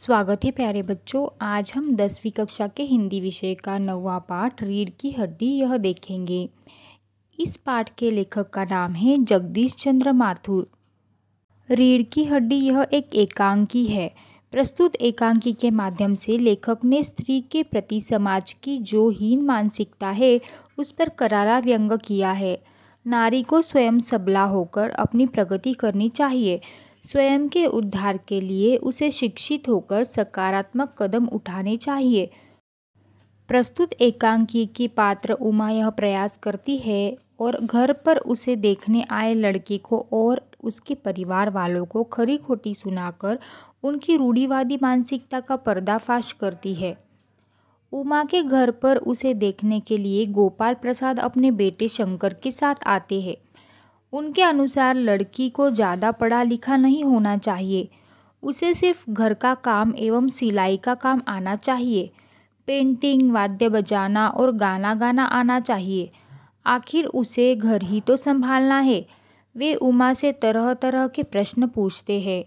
स्वागत है प्यारे बच्चों आज हम दसवीं कक्षा के हिंदी विषय का नवा पाठ रीढ़ की हड्डी यह देखेंगे इस पाठ के लेखक का नाम है जगदीश चंद्र माथुर रीढ़ की हड्डी यह एक एकांकी है प्रस्तुत एकांकी के माध्यम से लेखक ने स्त्री के प्रति समाज की जो हीन मानसिकता है उस पर करारा व्यंग किया है नारी को स्वयं सबला होकर अपनी प्रगति करनी चाहिए स्वयं के उद्धार के लिए उसे शिक्षित होकर सकारात्मक कदम उठाने चाहिए प्रस्तुत एकांकी की पात्र उमा यह प्रयास करती है और घर पर उसे देखने आए लड़के को और उसके परिवार वालों को खरी खोटी सुनाकर उनकी रूढ़ीवादी मानसिकता का पर्दाफाश करती है उमा के घर पर उसे देखने के लिए गोपाल प्रसाद अपने बेटे शंकर के साथ आते हैं उनके अनुसार लड़की को ज़्यादा पढ़ा लिखा नहीं होना चाहिए उसे सिर्फ घर का काम एवं सिलाई का काम आना चाहिए पेंटिंग वाद्य बजाना और गाना गाना आना चाहिए आखिर उसे घर ही तो संभालना है वे उमा से तरह तरह के प्रश्न पूछते हैं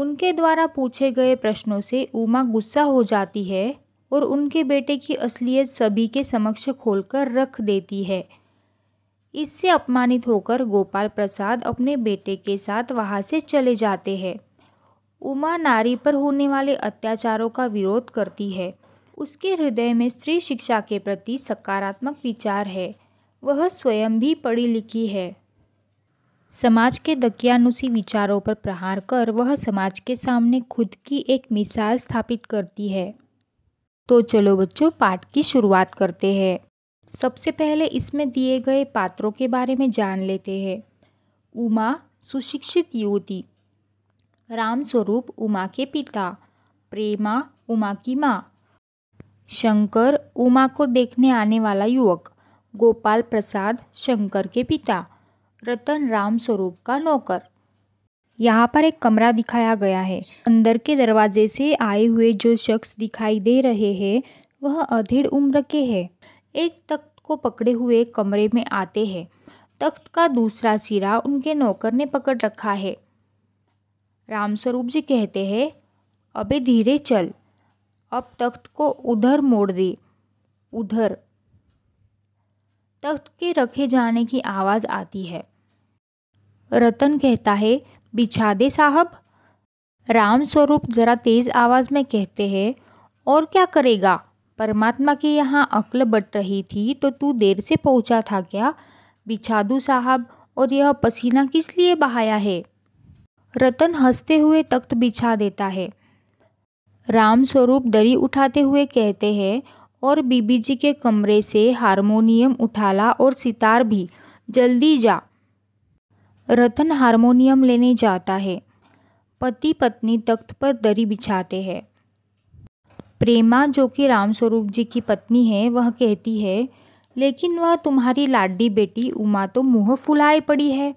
उनके द्वारा पूछे गए प्रश्नों से उमा गुस्सा हो जाती है और उनके बेटे की असलियत सभी के समक्ष खोलकर रख देती है इससे अपमानित होकर गोपाल प्रसाद अपने बेटे के साथ वहाँ से चले जाते हैं उमा नारी पर होने वाले अत्याचारों का विरोध करती है उसके हृदय में स्त्री शिक्षा के प्रति सकारात्मक विचार है वह स्वयं भी पढ़ी लिखी है समाज के दकियानुसी विचारों पर प्रहार कर वह समाज के सामने खुद की एक मिसाल स्थापित करती है तो चलो बच्चों पाठ की शुरुआत करते हैं सबसे पहले इसमें दिए गए पात्रों के बारे में जान लेते हैं उमा सुशिक्षित युवती रामस्वरूप उमा के पिता प्रेमा उमा की माँ शंकर उमा को देखने आने वाला युवक गोपाल प्रसाद शंकर के पिता रतन राम स्वरूप का नौकर यहाँ पर एक कमरा दिखाया गया है अंदर के दरवाजे से आए हुए जो शख्स दिखाई दे रहे हैं वह अधेड़ उम्र के हैं एक तक को पकड़े हुए कमरे में आते हैं तख्त का दूसरा सिरा उनके नौकर ने पकड़ रखा है रामस्वरूप जी कहते हैं अबे धीरे चल अब तख्त को उधर मोड़ दे उधर तख्त के रखे जाने की आवाज़ आती है रतन कहता है बिछा दे साहब रामस्वरूप ज़रा तेज़ आवाज़ में कहते हैं और क्या करेगा परमात्मा के यहाँ अक्ल बट रही थी तो तू देर से पहुँचा था क्या बिछादू साहब और यह पसीना किस लिए बहाया है रतन हंसते हुए तख्त बिछा देता है राम स्वरूप दरी उठाते हुए कहते हैं और बीबी जी के कमरे से हारमोनियम उठाला और सितार भी जल्दी जा रतन हारमोनियम लेने जाता है पति पत्नी तख्त पर दरी बिछाते हैं प्रेमा जो कि रामस्वरूप जी की पत्नी है वह कहती है लेकिन वह तुम्हारी लाडी बेटी उमा तो मुँह फुलाए पड़ी है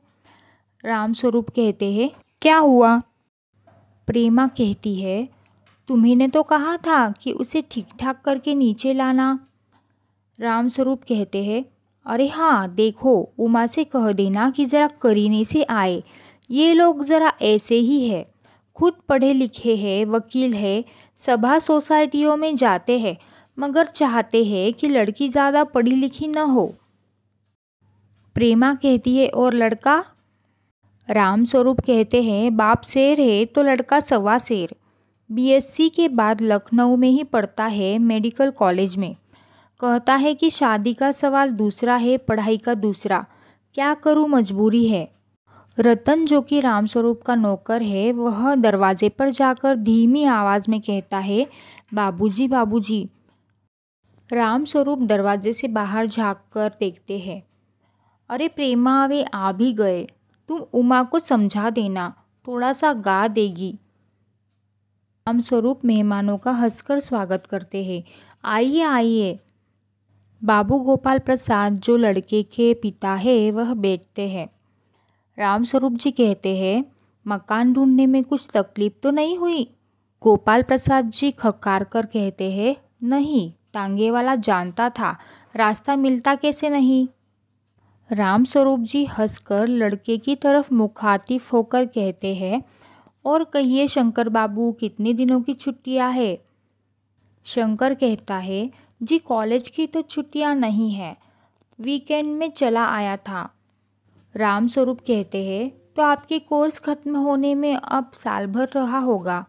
राम स्वरूप कहते हैं क्या हुआ प्रेमा कहती है तुम्हें तो कहा था कि उसे ठीक ठाक करके नीचे लाना रामस्वरूप कहते हैं अरे हाँ देखो उमा से कह देना कि ज़रा करीने से आए ये लोग ज़रा ऐसे ही है खुद पढ़े लिखे है वकील है सभा सोसाइटियों में जाते हैं मगर चाहते हैं कि लड़की ज़्यादा पढ़ी लिखी न हो प्रेमा कहती है और लड़का राम स्वरूप कहते हैं बाप शेर है तो लड़का सवा शेर बीएससी के बाद लखनऊ में ही पढ़ता है मेडिकल कॉलेज में कहता है कि शादी का सवाल दूसरा है पढ़ाई का दूसरा क्या करूँ मजबूरी है रतन जो कि रामस्वरूप का नौकर है वह दरवाजे पर जाकर धीमी आवाज़ में कहता है बाबूजी बाबूजी रामस्वरूप दरवाजे से बाहर झाँक कर देखते हैं अरे प्रेमा वे आ भी गए तुम उमा को समझा देना थोड़ा सा गा देगी रामस्वरूप मेहमानों का हंसकर स्वागत करते हैं आइए आइए बाबू गोपाल प्रसाद जो लड़के के पिता है वह बैठते हैं रामस्वरूप जी कहते हैं मकान ढूंढने में कुछ तकलीफ तो नहीं हुई गोपाल प्रसाद जी खकार कर कहते हैं नहीं टांगे वाला जानता था रास्ता मिलता कैसे नहीं रामस्वरूप जी हंसकर लड़के की तरफ मुखातिफ होकर कहते हैं और कहिए शंकर बाबू कितने दिनों की छुट्टियां है शंकर कहता है जी कॉलेज की तो छुट्टियां नहीं है वीकेंड में चला आया था राम स्वरूप कहते हैं तो आपके कोर्स खत्म होने में अब साल भर रहा होगा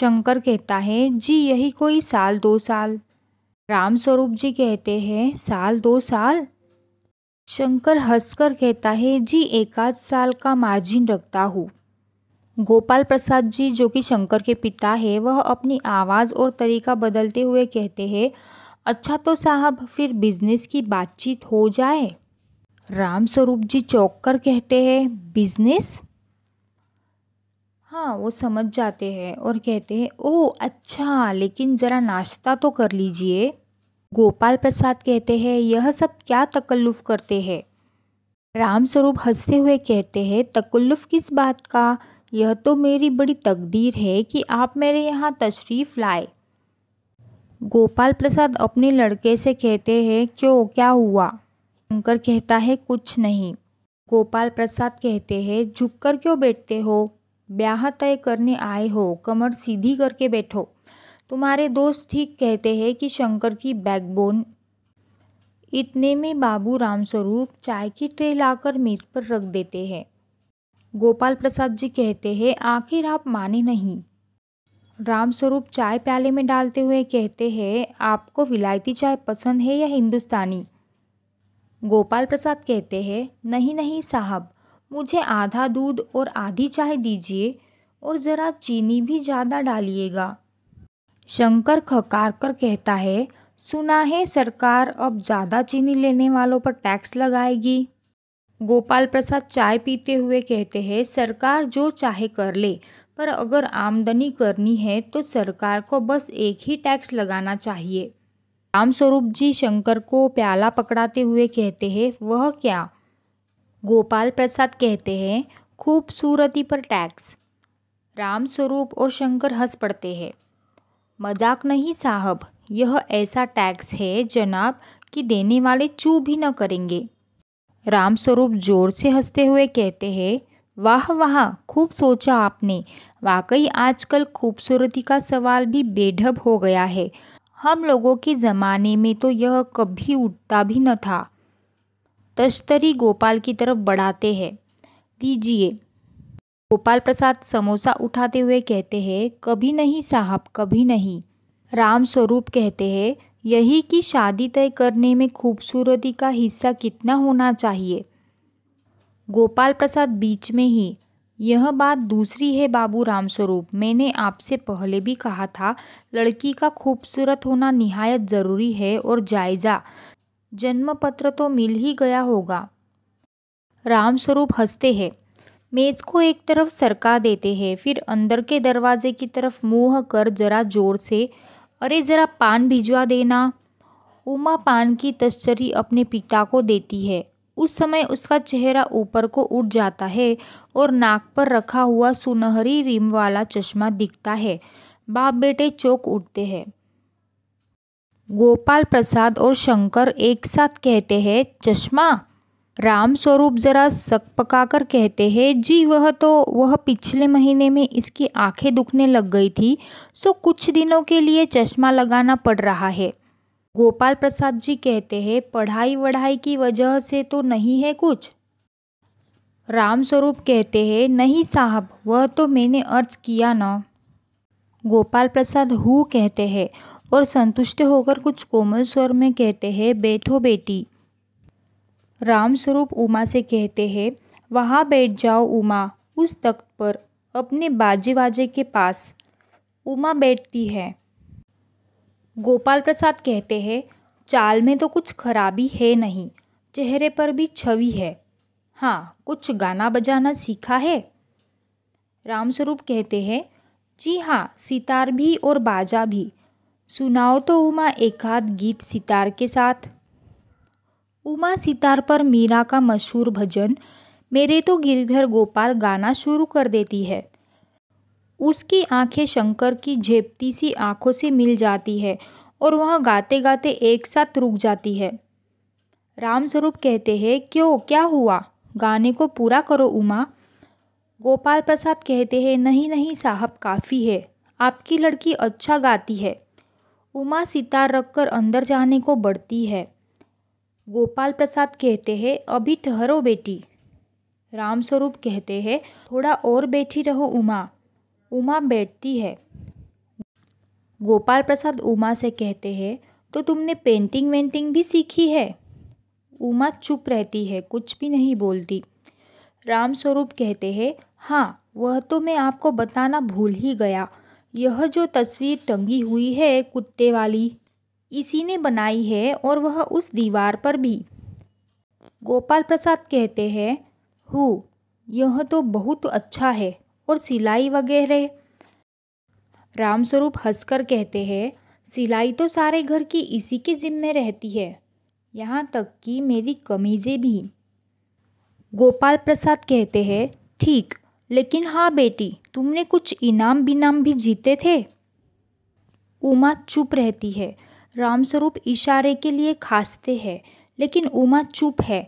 शंकर कहता है जी यही कोई साल दो साल राम स्वरूप जी कहते हैं साल दो साल शंकर हंसकर कहता है जी एक आध साल का मार्जिन रखता हूँ गोपाल प्रसाद जी जो कि शंकर के पिता है वह अपनी आवाज़ और तरीका बदलते हुए कहते हैं अच्छा तो साहब फिर बिजनेस की बातचीत हो जाए राम स्वरूप जी कर कहते हैं बिजनेस हाँ वो समझ जाते हैं और कहते हैं ओह अच्छा लेकिन ज़रा नाश्ता तो कर लीजिए गोपाल प्रसाद कहते हैं यह सब क्या तकल्लुफ़ करते हैं राम स्वरूप हंसते हुए कहते हैं तकल्लुफ़ किस बात का यह तो मेरी बड़ी तकदीर है कि आप मेरे यहाँ तशरीफ़ लाए गोपाल प्रसाद अपने लड़के से कहते हैं क्यों क्या हुआ शंकर कहता है कुछ नहीं गोपाल प्रसाद कहते हैं झुक कर क्यों बैठते हो ब्याह तय करने आए हो कमर सीधी करके बैठो तुम्हारे दोस्त ठीक कहते हैं कि शंकर की बैकबोन इतने में बाबू रामस्वरूप चाय की ट्रे लाकर मेज़ पर रख देते हैं गोपाल प्रसाद जी कहते हैं आखिर आप माने नहीं रामस्वरूप चाय प्याले में डालते हुए कहते हैं आपको विलायती चाय पसंद है या हिंदुस्तानी गोपाल प्रसाद कहते हैं नहीं नहीं साहब मुझे आधा दूध और आधी चाय दीजिए और ज़रा चीनी भी ज़्यादा डालिएगा शंकर खकार कर कहता है सुना है सरकार अब ज़्यादा चीनी लेने वालों पर टैक्स लगाएगी गोपाल प्रसाद चाय पीते हुए कहते हैं सरकार जो चाहे कर ले पर अगर आमदनी करनी है तो सरकार को बस एक ही टैक्स लगाना चाहिए रामस्वरूप जी शंकर को प्याला पकड़ाते हुए कहते हैं वह क्या गोपाल प्रसाद कहते हैं खूबसूरती पर टैक्स राम स्वरूप और शंकर हंस पड़ते हैं मजाक नहीं साहब यह ऐसा टैक्स है जनाब कि देने वाले चू भी न करेंगे राम स्वरूप जोर से हंसते हुए कहते हैं वाह वाह खूब सोचा आपने वाकई आजकल खूबसूरती का सवाल भी बेढब हो गया है हम लोगों के ज़माने में तो यह कभी उठता भी न था तश्तरी गोपाल की तरफ बढ़ाते हैं लीजिए गोपाल प्रसाद समोसा उठाते हुए कहते हैं कभी नहीं साहब कभी नहीं राम स्वरूप कहते हैं यही कि शादी तय करने में खूबसूरती का हिस्सा कितना होना चाहिए गोपाल प्रसाद बीच में ही यह बात दूसरी है बाबू रामस्वरूप मैंने आपसे पहले भी कहा था लड़की का खूबसूरत होना निहायत ज़रूरी है और जायज़ा जन्म पत्र तो मिल ही गया होगा राम स्वरूप हंसते हैं मेज़ को एक तरफ सरका देते हैं फिर अंदर के दरवाजे की तरफ मुँह कर जरा जोर से अरे ज़रा पान भिजवा देना उमा पान की तस्चरी अपने पिता को देती है उस समय उसका चेहरा ऊपर को उठ जाता है और नाक पर रखा हुआ सुनहरी रिम वाला चश्मा दिखता है बाप बेटे चौक उठते हैं गोपाल प्रसाद और शंकर एक साथ कहते हैं चश्मा राम स्वरूप जरा सक पकाकर कहते हैं जी वह तो वह पिछले महीने में इसकी आंखें दुखने लग गई थी सो कुछ दिनों के लिए चश्मा लगाना पड़ रहा है गोपाल प्रसाद जी कहते हैं पढ़ाई वढ़ाई की वजह से तो नहीं है कुछ राम स्वरूप कहते हैं नहीं साहब वह तो मैंने अर्ज किया ना गोपाल प्रसाद हु कहते हैं और संतुष्ट होकर कुछ कोमल स्वर में कहते हैं बैठो बेटी राम स्वरूप उमा से कहते हैं वहाँ बैठ जाओ उमा उस तख्त पर अपने बाजे बाजे के पास उमा बैठती है गोपाल प्रसाद कहते हैं चाल में तो कुछ खराबी है नहीं चेहरे पर भी छवि है हाँ कुछ गाना बजाना सीखा है रामस्वरूप कहते हैं जी हाँ सितार भी और बाजा भी सुनाओ तो उमा एकाध गीत सितार के साथ उमा सितार पर मीरा का मशहूर भजन मेरे तो गिरधर गोपाल गाना शुरू कर देती है उसकी आँखें शंकर की झेपती सी आँखों से मिल जाती है और वह गाते गाते एक साथ रुक जाती है रामस्वरूप कहते हैं क्यों क्या हुआ गाने को पूरा करो उमा गोपाल प्रसाद कहते हैं नहीं नहीं साहब काफ़ी है आपकी लड़की अच्छा गाती है उमा सितार रखकर अंदर जाने को बढ़ती है गोपाल प्रसाद कहते हैं अभी ठहरो बेटी रामस्वरूप कहते हैं थोड़ा और बैठी रहो उमा उमा बैठती है गोपाल प्रसाद उमा से कहते हैं तो तुमने पेंटिंग वेंटिंग भी सीखी है उमा चुप रहती है कुछ भी नहीं बोलती रामस्वरूप कहते हैं हाँ वह तो मैं आपको बताना भूल ही गया यह जो तस्वीर टंगी हुई है कुत्ते वाली इसी ने बनाई है और वह उस दीवार पर भी गोपाल प्रसाद कहते हैं हु यह तो बहुत अच्छा है और सिलाई वगैरह रामस्वरूप हंसकर कहते हैं सिलाई तो सारे घर की इसी के ज़िम्मे रहती है यहाँ तक कि मेरी कमीज़ें भी गोपाल प्रसाद कहते हैं ठीक लेकिन हाँ बेटी तुमने कुछ इनाम बिनाम भी जीते थे उमा चुप रहती है रामस्वरूप इशारे के लिए खासते हैं लेकिन उमा चुप है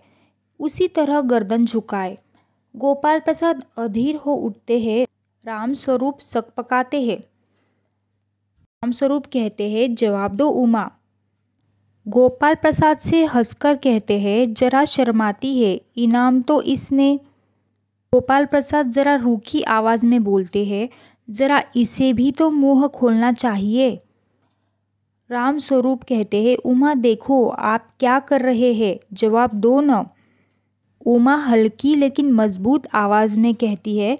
उसी तरह गर्दन झुकाए गोपाल प्रसाद अधीर हो उठते हैं राम स्वरूप सकपकाते हैं राम स्वरूप कहते हैं जवाब दो उमा गोपाल प्रसाद से हंसकर कहते हैं जरा शर्माती है इनाम तो इसने गोपाल प्रसाद जरा रूखी आवाज़ में बोलते हैं जरा इसे भी तो मुंह खोलना चाहिए राम स्वरूप कहते हैं उमा देखो आप क्या कर रहे हैं जवाब दो न उमा हल्की लेकिन मजबूत आवाज़ में कहती है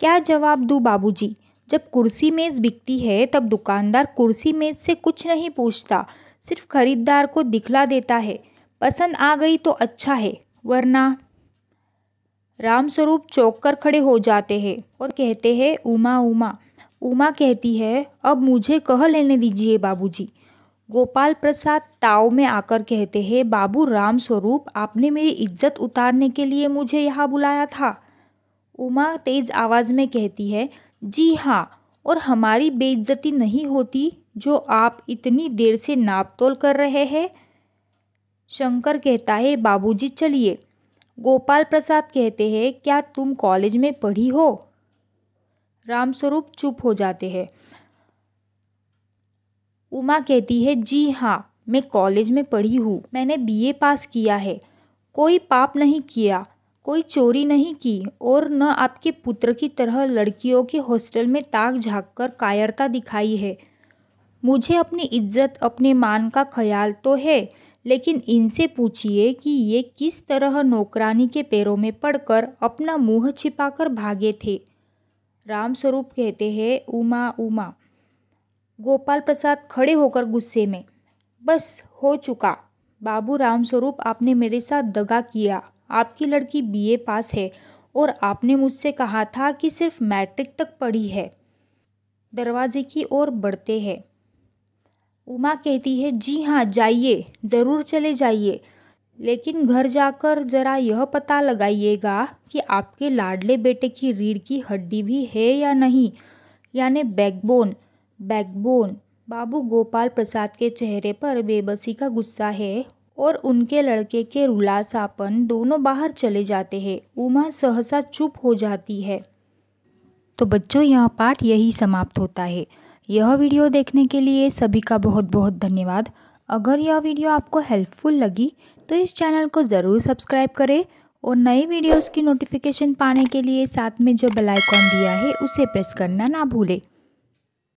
क्या जवाब दूँ बाबूजी? जब कुर्सी मेज़ बिकती है तब दुकानदार कुर्सी मेज़ से कुछ नहीं पूछता सिर्फ खरीदार को दिखला देता है पसंद आ गई तो अच्छा है वरना रामस्वरूप चौक कर खड़े हो जाते हैं और कहते हैं उमा उमा उमा कहती है अब मुझे कह लेने दीजिए बाबूजी गोपाल प्रसाद ताव में आकर कहते हैं बाबू राम स्वरूप आपने मेरी इज्जत उतारने के लिए मुझे यहाँ बुलाया था उमा तेज आवाज़ में कहती है जी हाँ और हमारी बेइज्जती नहीं होती जो आप इतनी देर से नापतोल कर रहे हैं शंकर कहता है बाबूजी चलिए गोपाल प्रसाद कहते हैं क्या तुम कॉलेज में पढ़ी हो रामस्वरूप चुप हो जाते हैं उमा कहती है जी हाँ मैं कॉलेज में पढ़ी हूँ मैंने बीए पास किया है कोई पाप नहीं किया कोई चोरी नहीं की और न आपके पुत्र की तरह लड़कियों के हॉस्टल में ताक झाँक कर कायरता दिखाई है मुझे अपनी इज्जत अपने मान का ख्याल तो है लेकिन इनसे पूछिए कि ये किस तरह नौकरानी के पैरों में पड़कर अपना मुंह छिपाकर भागे थे रामस्वरूप कहते हैं उमा उमा गोपाल प्रसाद खड़े होकर गुस्से में बस हो चुका बाबू रामस्वरूप आपने मेरे साथ दगा किया आपकी लड़की बीए पास है और आपने मुझसे कहा था कि सिर्फ मैट्रिक तक पढ़ी है दरवाजे की ओर बढ़ते हैं उमा कहती है जी हाँ जाइए ज़रूर चले जाइए लेकिन घर जाकर ज़रा यह पता लगाइएगा कि आपके लाडले बेटे की रीढ़ की हड्डी भी है या नहीं यानी बैकबोन बैकबोन बाबू गोपाल प्रसाद के चेहरे पर बेबसी का गुस्सा है और उनके लड़के के रुलासापन दोनों बाहर चले जाते हैं उमा सहसा चुप हो जाती है तो बच्चों यह पाठ यही समाप्त होता है यह वीडियो देखने के लिए सभी का बहुत बहुत धन्यवाद अगर यह वीडियो आपको हेल्पफुल लगी तो इस चैनल को ज़रूर सब्सक्राइब करें और नई वीडियोस की नोटिफिकेशन पाने के लिए साथ में जो बेल आइकॉन दिया है उसे प्रेस करना ना भूलें